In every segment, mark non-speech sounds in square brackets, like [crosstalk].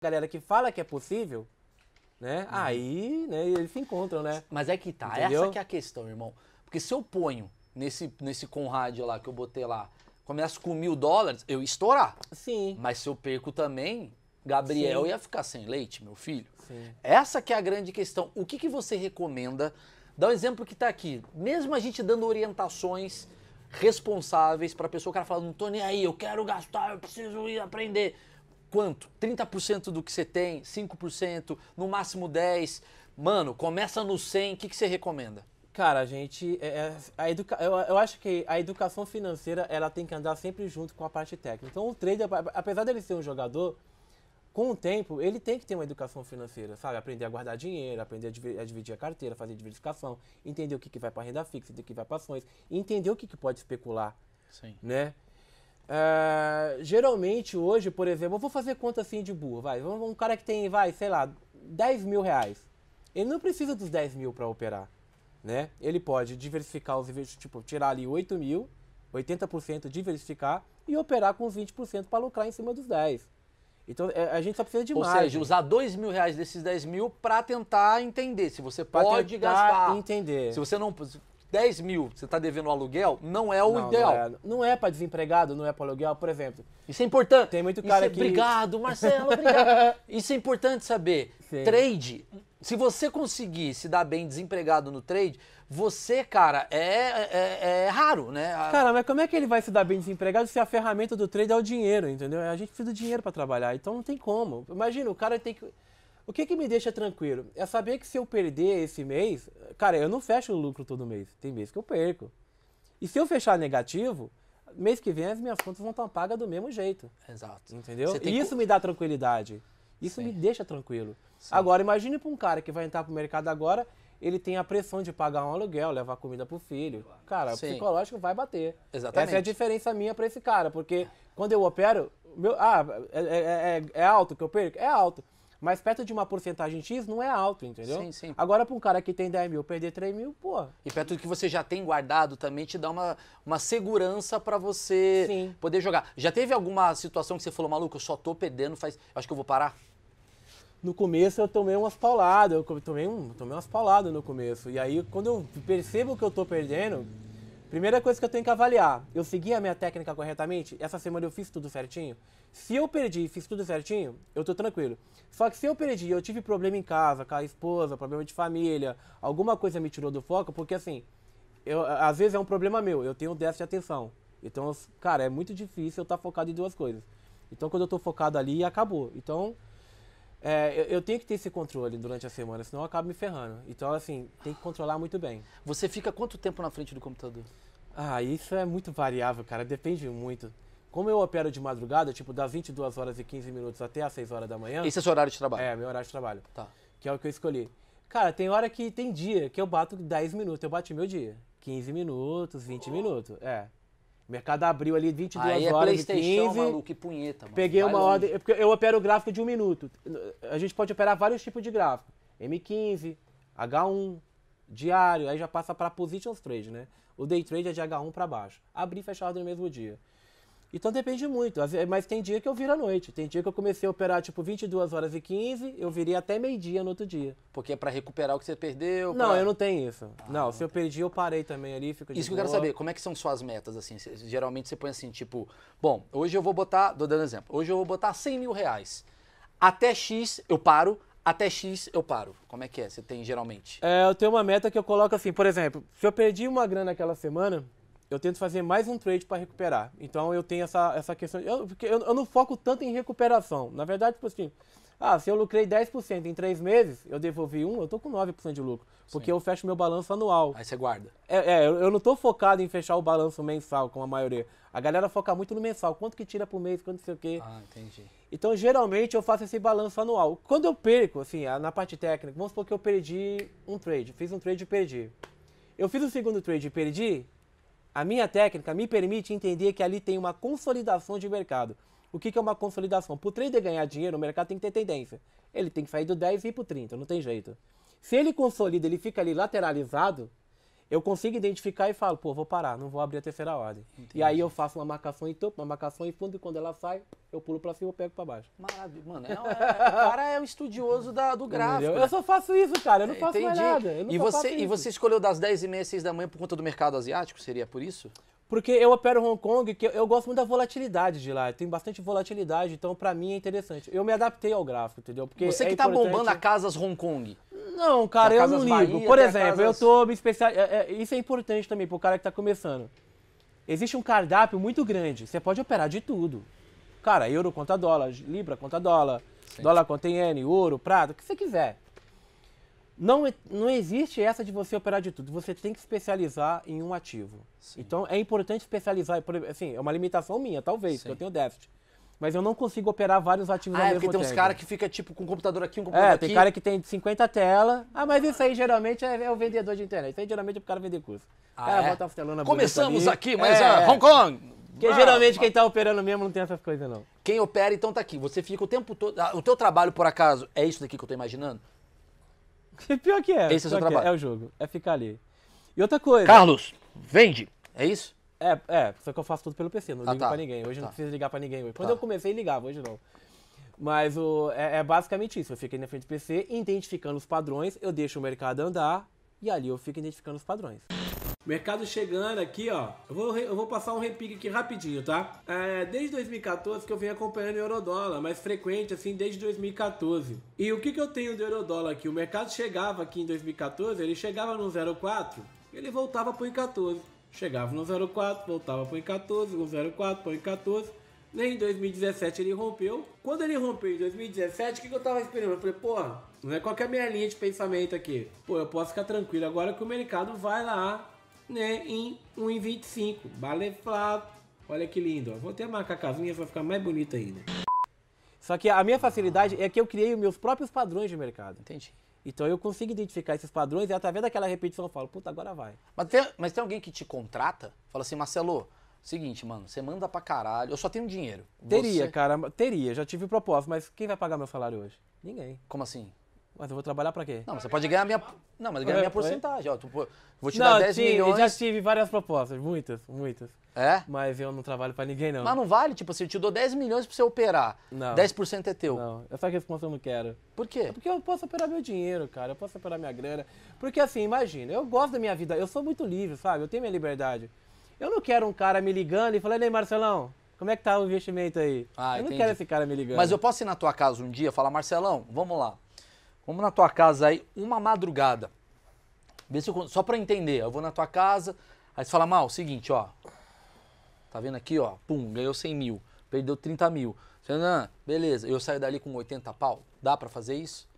galera que fala que é possível, né? Uhum. Aí, né, eles se encontram, né? Mas é que tá, é Entendeu? essa que é a questão, irmão. Porque se eu ponho nesse, nesse Conrad lá que eu botei lá, começo com mil dólares, eu ia estourar. Sim. Mas se eu perco também, Gabriel Sim. ia ficar sem leite, meu filho. Sim. Essa que é a grande questão. O que, que você recomenda? Dá um exemplo que tá aqui. Mesmo a gente dando orientações responsáveis pra pessoa, o cara fala, não tô nem aí, eu quero gastar, eu preciso ir aprender quanto? 30% do que você tem, 5%, no máximo 10%. Mano, começa no 100, o que, que você recomenda? Cara, a gente. É, é, a educa... eu, eu acho que a educação financeira ela tem que andar sempre junto com a parte técnica. Então, o trader, apesar dele ser um jogador, com o tempo, ele tem que ter uma educação financeira, sabe? Aprender a guardar dinheiro, aprender a dividir a carteira, fazer diversificação, entender o que, que vai para renda fixa, o que vai para ações, entender o que, que pode especular. Sim. Né? Uh, geralmente hoje, por exemplo, eu vou fazer conta assim de boa, vai. Um, cara que tem, vai, sei lá, 10 mil reais. Ele não precisa dos 10 mil para operar, né? Ele pode diversificar os investimentos, tipo, tirar ali 8 mil, 80% diversificar e operar com 20% para lucrar em cima dos 10. Então é, a gente só precisa de Ou margem. Ou seja, usar 2 mil reais desses 10 mil para tentar entender se você pra pode gastar. entender. Se você não 10 mil você está devendo aluguel, não é o não, ideal. É. Não é, é para desempregado, não é para aluguel, por exemplo. Isso é importante. Tem muito cara aqui. É, obrigado, Marcelo, obrigado. [laughs] Isso é importante saber. Sim. Trade, se você conseguir se dar bem desempregado no trade, você, cara, é, é, é, é raro, né? Cara, mas como é que ele vai se dar bem desempregado se a ferramenta do trade é o dinheiro, entendeu? É a gente precisa do dinheiro para trabalhar, então não tem como. Imagina, o cara tem que. O que, que me deixa tranquilo? É saber que se eu perder esse mês, cara, eu não fecho o lucro todo mês. Tem mês que eu perco. E se eu fechar negativo, mês que vem as minhas contas vão estar pagas do mesmo jeito. Exato. Entendeu? E isso me dá tranquilidade. Isso Sim. me deixa tranquilo. Sim. Agora, imagine para um cara que vai entrar o mercado agora, ele tem a pressão de pagar um aluguel, levar comida para o filho. Cara, Sim. o psicológico vai bater. Exatamente. Essa é a diferença minha para esse cara, porque quando eu opero, meu, ah, é, é, é, é alto que eu perco? É alto. Mas perto de uma porcentagem X não é alto, entendeu? Sim, sim. Agora, para um cara que tem 10 mil, perder 3 mil, pô. E perto do que você já tem guardado também te dá uma, uma segurança para você sim. poder jogar. Já teve alguma situação que você falou, maluco, eu só tô perdendo, faz. Acho que eu vou parar? no começo eu tomei umas pauladas, eu tomei, um, tomei umas pauladas no começo. E aí, quando eu percebo que eu tô perdendo, primeira coisa que eu tenho que avaliar, eu segui a minha técnica corretamente? Essa semana eu fiz tudo certinho? Se eu perdi e fiz tudo certinho, eu tô tranquilo. Só que se eu perdi eu tive problema em casa, com a esposa, problema de família, alguma coisa me tirou do foco, porque assim, eu, às vezes é um problema meu, eu tenho um déficit de atenção. Então, cara, é muito difícil eu estar tá focado em duas coisas. Então, quando eu tô focado ali, acabou. Então, é, eu, eu, tenho que ter esse controle durante a semana, senão eu acabo me ferrando. Então, assim, tem que controlar muito bem. Você fica quanto tempo na frente do computador? Ah, isso é muito variável, cara. Depende muito. Como eu opero de madrugada, tipo, das 22 horas e 15 minutos até às 6 horas da manhã. Esse é seu horário de trabalho? É, meu horário de trabalho. Tá. Que é o que eu escolhi. Cara, tem hora que tem dia que eu bato 10 minutos, eu bati meu dia. 15 minutos, 20 oh. minutos. É. mercado abriu ali 22 Aí é horas PlayStation, e 15. Maluco, que punheta, mano. Peguei Vai uma longe. ordem, é porque eu opero o gráfico de um minuto. A gente pode operar vários tipos de gráfico. M15, H1, diário, aí já passa para positions trade, né? O day trade é de H1 para baixo. Abrir e fechar ordem no mesmo dia. Então depende muito, mas tem dia que eu viro à noite. Tem dia que eu comecei a operar tipo 22 horas e 15, eu virei até meio-dia no outro dia. Porque é pra recuperar o que você perdeu? Não, pra... eu não tenho isso. Ah, não, não, se eu perdi, eu parei também ali, fico Isso que eu quero saber, como é que são suas metas, assim? geralmente você põe assim, tipo, bom, hoje eu vou botar, tô dando exemplo, hoje eu vou botar 100 mil reais. Até X eu paro, até X eu paro. Como é que é? Você tem geralmente? É, eu tenho uma meta que eu coloco assim, por exemplo, se eu perdi uma grana aquela semana, eu tento fazer mais um trade para recuperar. Então eu tenho essa, essa questão. Eu, eu, eu, não foco tanto em recuperação. Na verdade, tipo assim, ah, se eu lucrei 10% em três meses, eu devolvi um, eu estou com 9% de lucro. Porque Sim. eu fecho meu balanço anual. Aí você guarda. É, é eu, eu não estou focado em fechar o balanço mensal, como a maioria. A galera foca muito no mensal. Quanto que tira por mês, quanto sei o quê. Ah, entendi. Então, geralmente, eu faço esse balanço anual. Quando eu perco, assim, na parte técnica, vamos supor que eu perdi um trade. Fiz um trade e perdi. Eu fiz o segundo trade e perdi, a minha técnica me permite entender que ali tem uma consolidação de mercado. O que, que é uma consolidação? Para o trader ganhar dinheiro, o mercado tem que ter tendência. Ele tem que sair do 10 e ir para o 30, não tem jeito. Se ele consolida, ele fica ali lateralizado, eu consigo identificar e falo, pô, vou parar, não vou abrir a terceira ordem. Entendi. E aí eu faço uma marcação em topo, uma marcação em fundo, e quando ela sai, eu pulo pra cima, e pego pra baixo. Maravilha, mano. É, é, o cara é um estudioso da, do gráfico. Eu né? só faço isso, cara, eu não faço Entendi. mais nada. e, você, e você escolheu das 10h30 às 6 da manhã por conta do mercado asiático, seria por isso? Porque eu opero Hong Kong, que eu, eu gosto muito da volatilidade de lá. Tem bastante volatilidade, então para mim é interessante. Eu me adaptei ao gráfico, entendeu? Porque você é que é tá importante... bombando a casas Hong Kong. Não, cara, eu não ligo. Bahia, Por exemplo, casas... eu tô me especial. É, é, isso é importante também pro cara que tá começando. Existe um cardápio muito grande. Você pode operar de tudo. Cara, euro conta dólar, libra conta dólar, Sim. dólar conta iene, ouro, prata, o que você quiser. Não, é, não existe essa de você operar de tudo. Você tem que especializar em um ativo. Sim. Então é importante especializar. Assim, é uma limitação minha, talvez, Sim. porque eu tenho déficit mas eu não consigo operar vários ativos ah, ao é, mesmo tempo. Ah, porque tem uns caras que fica tipo com o computador aqui, um é, computador é, aqui. É, tem cara que tem 50 telas. Ah, mas isso aí geralmente é, é, o vendedor de internet. Isso aí geralmente é pro cara vender curso. Ah, é? bota a telona Começamos aqui, mas é, é, Hong Kong... Porque ah, geralmente quem tá operando mesmo não tem essas coisas, não. Quem opera, então tá aqui. Você fica o tempo todo... Ah, o teu trabalho, por acaso, é isso daqui que eu tô imaginando? [laughs] Pior que é. Esse é o seu é, trabalho. É, o jogo. É ficar ali. E outra coisa... Carlos, vende. É isso? É, é, só que eu faço tudo pelo PC, não ah, ligo tá. pra ninguém. Hoje tá. não preciso ligar pra ninguém. Quando tá. eu comecei, ligava, hoje não. Mas o, é, é, basicamente isso. Eu fico aí na frente do PC, identificando os padrões, eu deixo o mercado andar e ali eu fico identificando os padrões. Mercado chegando aqui, ó. Eu vou, eu vou passar um repique aqui rapidinho, tá? É, desde 2014 que eu venho acompanhando o Eurodólar, mais frequente, assim, desde 2014. E o que, que eu tenho do Eurodólar aqui? O mercado chegava aqui em 2014, ele chegava no 0,4, ele voltava pro 14. Chegava no 04, voltava para o 14, no 04, para o 14. Em 2017 ele rompeu. Quando ele rompeu em 2017, o que, que eu tava esperando? Eu falei, porra, não é qualquer minha linha de pensamento aqui. Pô, eu posso ficar tranquilo agora que o mercado vai lá, né, em 1,25. Baleflado. Olha que lindo, Vou até marcar a casinha vai ficar mais bonito ainda. Só que a minha facilidade é que eu criei os meus próprios padrões de mercado. Entendi. Então eu consigo identificar esses padrões e através daquela repetição eu falo, puta, agora vai. Mas tem, mas tem alguém que te contrata? Fala assim, Marcelo, Seguinte, mano, você manda pra caralho. Eu só tenho dinheiro. Teria, você... cara, teria. Já tive proposta, mas quem vai pagar meu salário hoje? Ninguém. Como assim? Mas eu vou trabalhar para quê? Não, mas você pode ganhar a minha. Não, mas ganhar a é, minha é. porcentagem. Ó, tu, vou te não, dar 10 sim, milhões. Eu já tive várias propostas, muitas, muitas. É? Mas eu não trabalho para ninguém, não. Mas não vale, tipo assim, eu te dou 10 milhões para você operar. Não. 10% é teu. Não, eu só eu não quero. Por quê? É porque eu posso operar meu dinheiro, cara. Eu posso operar minha grana. Porque assim, imagina, eu gosto da minha vida, eu sou muito livre, sabe? Eu tenho minha liberdade. Eu não quero um cara me ligando e falando, ei, Marcelão, como é que tá o investimento aí? Ah, eu não quero esse cara me ligando. Mas eu posso ir na tua casa um dia e falar, Marcelão, vamos lá. Vamos na tua casa aí uma madrugada. Vê se eu, só para entender. Eu vou na tua casa, aí você fala, mal, seguinte, ó. Tá vendo aqui, ó? Pum, ganhou 100 mil, perdeu 30 mil. Você, não, beleza, eu saio dali com 80 pau. Dá para fazer isso?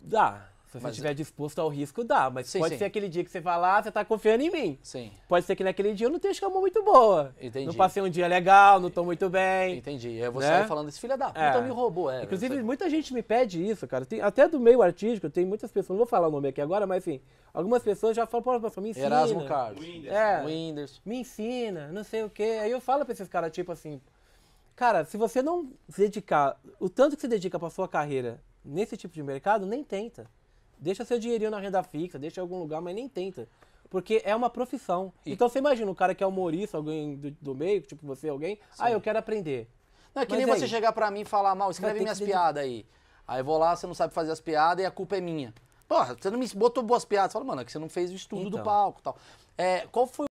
Dá. Se você estiver é- disposto ao risco, dá. Mas sim, pode sim. ser aquele dia que você vai lá, você está confiando em mim. Sim. Pode ser que naquele dia eu não tenha uma muito boa. Entendi. Não passei um dia legal, não estou muito bem. Entendi. E aí você né? vai falando, esse filho da puta é. me roubou. É, Inclusive, muita gente me pede isso, cara. Tem, até do meio artístico, tem muitas pessoas, não vou falar o nome aqui agora, mas assim, algumas pessoas já falam, pô, me ensina. Erasmo Carlos. É, Winders. Me ensina, não sei o quê. Aí eu falo para esses caras, tipo assim, cara, se você não dedicar o tanto que você dedica pra sua carreira nesse tipo de mercado, nem tenta. Deixa seu dinheirinho na renda fixa, deixa em algum lugar, mas nem tenta. Porque é uma profissão. E... Então você imagina um cara que é humorista, alguém do, do meio, tipo você, alguém. Ah, Sim. Ah, eu quero aprender. Não, é que mas nem aí, é você chegar pra mim e falar mal, escreve minhas que... piadas aí. Aí eu vou lá, você não sabe fazer as piadas e a culpa é minha. Porra, você não me botou boas piadas. Fala, mano, é que você não fez o estudo então. do palco e tal. É, qual foi